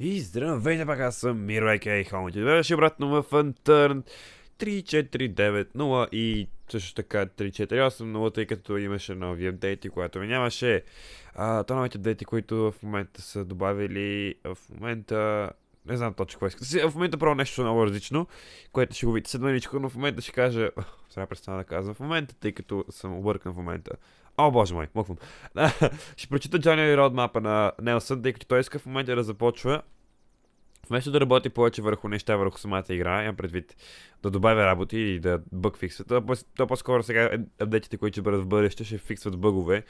И здравейте пак, аз съм Миро, и хомите. Добре ще обратно в Unturned 3490 и също така 3480, тъй като имаше нови апдейти, когато ми нямаше. А, то новите апдейти, които в момента са добавили в момента не знам точно какво иска. В момента правя нещо много различно, което ще го видите след мъничко, но в момента ще кажа... Сега престана да казвам в момента, тъй като съм объркан в момента. О, боже мой, мъквам. ще прочита Джани Родмапа на Нелсън, тъй като той иска в момента да започва Вместо да работи повече върху неща, върху самата игра, имам предвид да добавя работи и да бъг фиксва. То, то по-скоро сега е апдейтите, които ще бъдат в бъдеще, ще фиксват бъгове,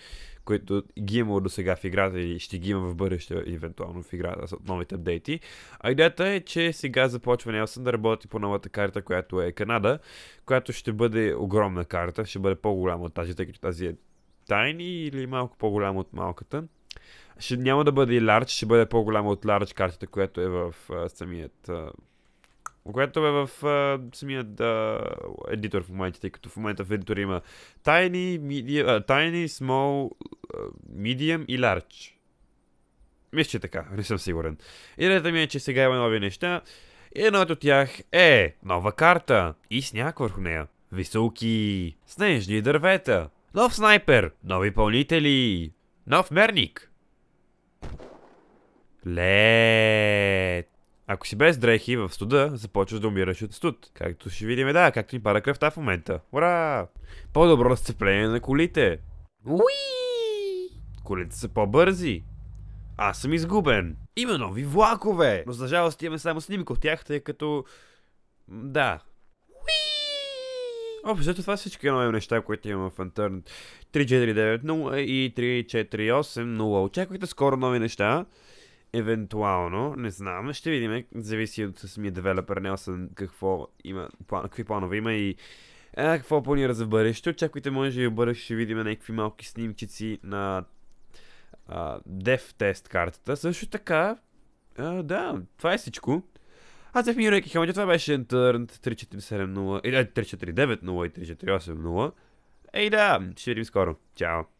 които ги е имало до сега в играта и ще ги има в бъдеще, евентуално в играта с новите апдейти. А идеята е, че сега започва Нелсън да работи по новата карта, която е Канада, която ще бъде огромна карта, ще бъде по-голяма от тази, тъй като тази е тайни или малко по-голяма от малката. Ще, няма да бъде и large, ще бъде по-голяма от large картата, която е в самият... А, което е в самият едитор в момента, тъй като в момента в едитор има tiny, medium, а, tiny small, medium и large. Мисля, че е така, не съм сигурен. Идеята ми е, че сега има нови неща. И едно от тях е нова карта и сняг върху нея. Високи, снежни дървета, нов снайпер, нови пълнители, нов мерник, Ле. Ако си без дрехи в студа, започваш да умираш от студ. Както ще видим, е да, както ни пара кръвта в момента. Ура! По-добро сцепление на колите. Уи! Колите са по-бързи. Аз съм изгубен. Има нови влакове, но за жалост имаме само снимка от тях, тъй като... Да. Уи! Общо, това са всички нови неща, които имам в Антърн 3490 и 3480. Очаквайте скоро нови неща евентуално, не знам, ще видим, зависи от самия девелопер не съм какво има, план, какви планове има и е, какво планира за бъдеще, Очаквайте, може и в бъдеще ще видим някакви малки снимчици на а, тест картата. Също така, а, да, това е всичко. Аз бях Мирой Реки Хелмет, това беше Intern 3470, и 3490 и 3480. Ей да, ще видим скоро. Чао!